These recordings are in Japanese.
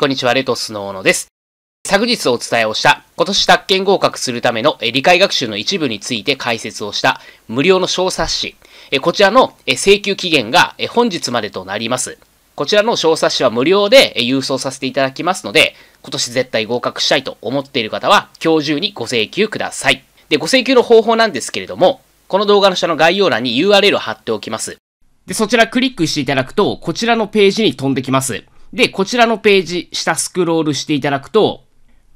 こんにちは、レトスの小野です。昨日お伝えをした、今年宅建合格するための理解学習の一部について解説をした、無料の小冊子。こちらの請求期限が本日までとなります。こちらの小冊子は無料で郵送させていただきますので、今年絶対合格したいと思っている方は、今日中にご請求ください。で、ご請求の方法なんですけれども、この動画の下の概要欄に URL を貼っておきます。で、そちらクリックしていただくと、こちらのページに飛んできます。で、こちらのページ、下スクロールしていただくと、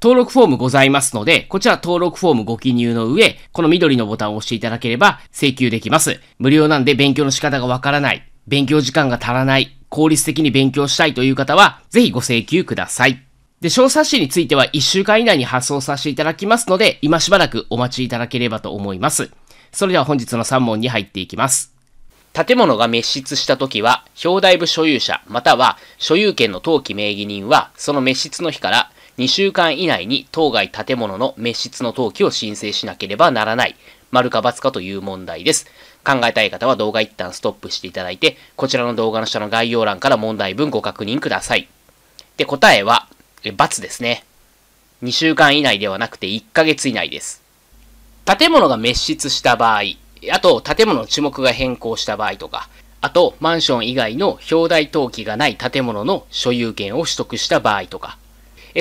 登録フォームございますので、こちら登録フォームご記入の上、この緑のボタンを押していただければ請求できます。無料なんで勉強の仕方がわからない、勉強時間が足らない、効率的に勉強したいという方は、ぜひご請求ください。で、小冊子については1週間以内に発送させていただきますので、今しばらくお待ちいただければと思います。それでは本日の3問に入っていきます。建物が滅失した時は、表題部所有者または所有権の登記名義人は、その滅失の日から2週間以内に当該建物の滅失の登記を申請しなければならない。丸か×かという問題です。考えたい方は動画一旦ストップしていただいて、こちらの動画の下の概要欄から問題文ご確認ください。で、答えは、え×ですね。2週間以内ではなくて1ヶ月以内です。建物が滅失した場合、あと、建物の地目が変更した場合とか、あと、マンション以外の表題登記がない建物の所有権を取得した場合とか、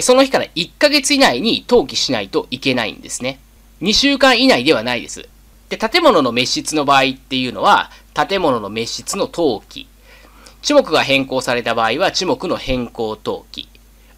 その日から1ヶ月以内に登記しないといけないんですね。2週間以内ではないです。で、建物の滅失の場合っていうのは、建物の滅失の登記。地目が変更された場合は、地目の変更登記。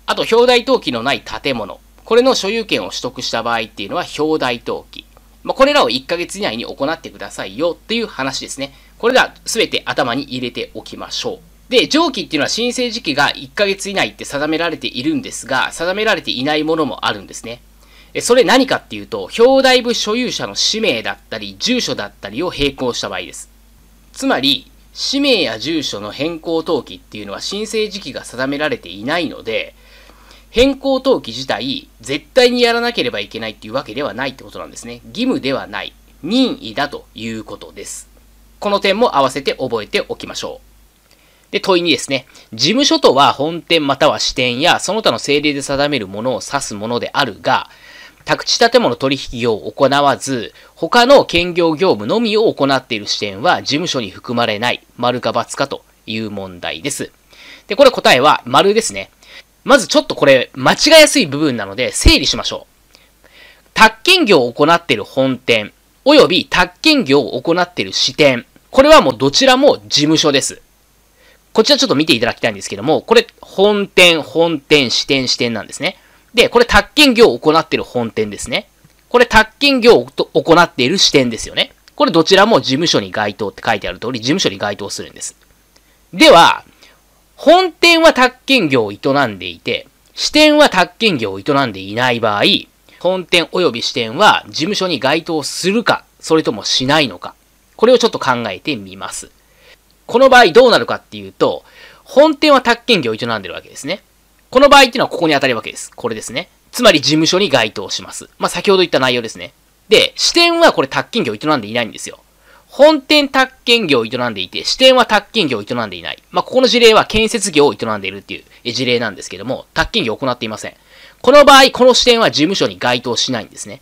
あと、表題登記のない建物。これの所有権を取得した場合っていうのは、表題登記。まあ、これらを1ヶ月以内に行ってくださいよっていう話ですね。これら全て頭に入れておきましょう。で、上記っていうのは申請時期が1ヶ月以内って定められているんですが、定められていないものもあるんですね。それ何かっていうと、表題部所有者の氏名だったり、住所だったりを並行した場合です。つまり、氏名や住所の変更登記っていうのは申請時期が定められていないので、変更登記自体、絶対にやらなければいけないっていうわけではないってことなんですね。義務ではない。任意だということです。この点も合わせて覚えておきましょう。で、問いにですね、事務所とは本店または支店やその他の政令で定めるものを指すものであるが、宅地建物取引業を行わず、他の兼業業務のみを行っている支店は事務所に含まれない、丸か×かという問題です。で、これ答えは丸ですね。まずちょっとこれ、間違いやすい部分なので、整理しましょう。宅建業を行っている本店、および宅建業を行っている支店。これはもうどちらも事務所です。こちらちょっと見ていただきたいんですけども、これ、本店、本店、支店、支店なんですね。で、これ、宅建業を行っている本店ですね。これ、宅建業を行っている支店ですよね。これ、どちらも事務所に該当って書いてある通り、事務所に該当するんです。では、本店は宅建業を営んでいて、支店は宅建業を営んでいない場合、本店及び支店は事務所に該当するか、それともしないのか、これをちょっと考えてみます。この場合どうなるかっていうと、本店は宅建業を営んでるわけですね。この場合っていうのはここに当たるわけです。これですね。つまり事務所に該当します。まあ、先ほど言った内容ですね。で、支店はこれ宅建業を営んでいないんですよ。本店宅建業を営んでいて、支店は宅建業を営んでいない。まあ、ここの事例は建設業を営んでいるっていう事例なんですけども、宅建業を行っていません。この場合、この支店は事務所に該当しないんですね。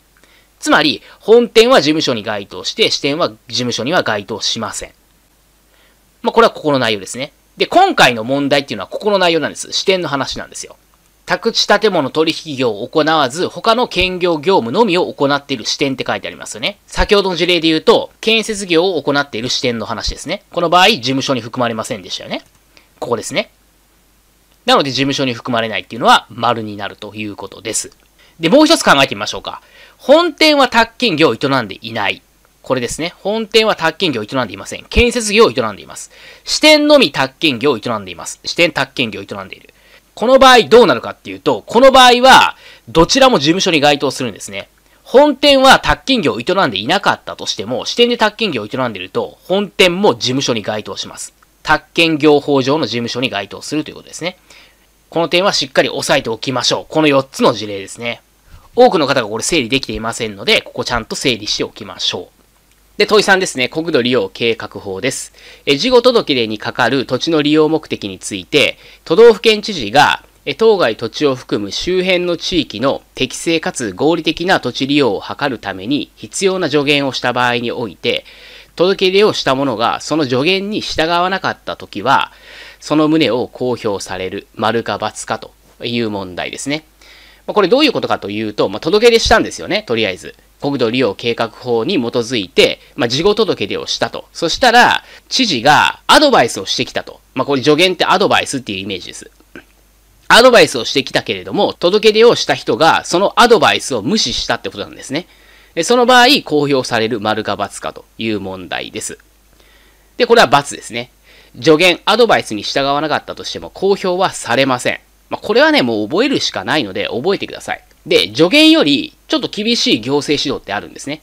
つまり、本店は事務所に該当して、支店は事務所には該当しません。まあ、これはここの内容ですね。で、今回の問題っていうのはここの内容なんです。支店の話なんですよ。宅地建物取引業を行わず、他の兼業業務のみを行っている支店って書いてありますよね。先ほどの事例で言うと、建設業を行っている支店の話ですね。この場合、事務所に含まれませんでしたよね。ここですね。なので、事務所に含まれないっていうのは、丸になるということです。で、もう一つ考えてみましょうか。本店は宅建業を営んでいない。これですね。本店は宅建業を営んでいません。建設業を営んでいます。支店のみ宅建業を営んでいます。支店宅建業を営んでいる。この場合どうなるかっていうと、この場合はどちらも事務所に該当するんですね。本店は宅金業を営んでいなかったとしても、支店で宅金業を営んでいると、本店も事務所に該当します。宅建業法上の事務所に該当するということですね。この点はしっかり押さえておきましょう。この4つの事例ですね。多くの方がこれ整理できていませんので、ここちゃんと整理しておきましょう。で、問い3ですね。国土利用計画法です。え、事後届出にかかる土地の利用目的について、都道府県知事が、え、当該土地を含む周辺の地域の適正かつ合理的な土地利用を図るために必要な助言をした場合において、届け出をした者がその助言に従わなかったときは、その旨を公表される、丸か×かという問題ですね。これどういうことかというと、まあ、届け出したんですよね、とりあえず。国土利用計画法に基づいて、まあ、事後届出をしたと。そしたら、知事がアドバイスをしてきたと。まあ、これ助言ってアドバイスっていうイメージです。アドバイスをしてきたけれども、届け出をした人が、そのアドバイスを無視したってことなんですね。でその場合、公表される丸か×かという問題です。で、これは×ですね。助言、アドバイスに従わなかったとしても、公表はされません。まあ、これはね、もう覚えるしかないので、覚えてください。で、助言よりちょっと厳しい行政指導ってあるんですね。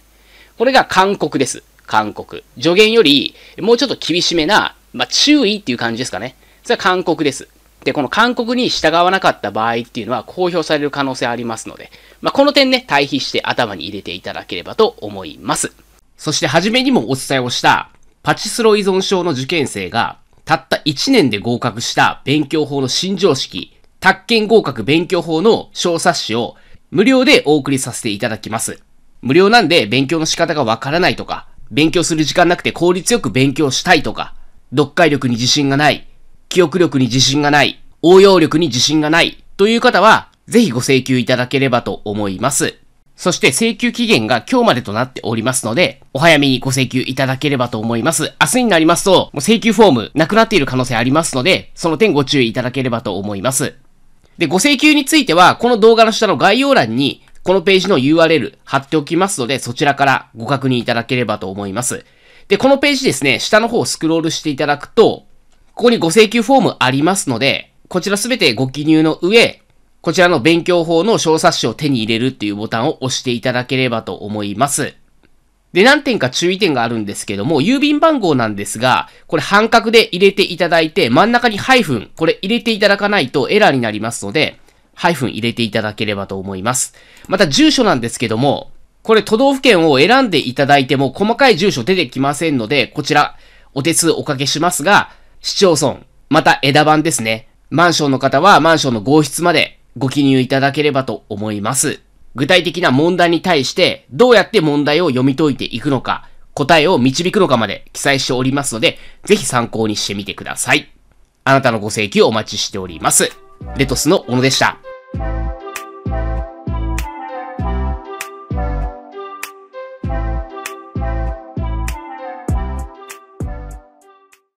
これが勧告です。勧告。助言よりもうちょっと厳しめな、まあ、注意っていう感じですかね。それは勧告です。で、この勧告に従わなかった場合っていうのは公表される可能性ありますので、まあ、この点ね、対比して頭に入れていただければと思います。そして初めにもお伝えをした、パチスロ依存症の受験生が、たった1年で合格した勉強法の新常識、宅建合格勉強法の小冊子を無料でお送りさせていただきます。無料なんで勉強の仕方がわからないとか、勉強する時間なくて効率よく勉強したいとか、読解力に自信がない、記憶力に自信がない、応用力に自信がないという方は、ぜひご請求いただければと思います。そして請求期限が今日までとなっておりますので、お早めにご請求いただければと思います。明日になりますと、もう請求フォームなくなっている可能性ありますので、その点ご注意いただければと思います。で、ご請求については、この動画の下の概要欄に、このページの URL 貼っておきますので、そちらからご確認いただければと思います。で、このページですね、下の方をスクロールしていただくと、ここにご請求フォームありますので、こちらすべてご記入の上、こちらの勉強法の小冊子を手に入れるっていうボタンを押していただければと思います。で、何点か注意点があるんですけども、郵便番号なんですが、これ半角で入れていただいて、真ん中にハイフン、これ入れていただかないとエラーになりますので、ハイフン入れていただければと思います。また住所なんですけども、これ都道府県を選んでいただいても細かい住所出てきませんので、こちら、お手数おかけしますが、市町村、また枝番ですね。マンションの方はマンションの合室までご記入いただければと思います。具体的な問題に対して、どうやって問題を読み解いていくのか、答えを導くのかまで記載しておりますので、ぜひ参考にしてみてください。あなたのご請求お待ちしております。レトスの小野でした。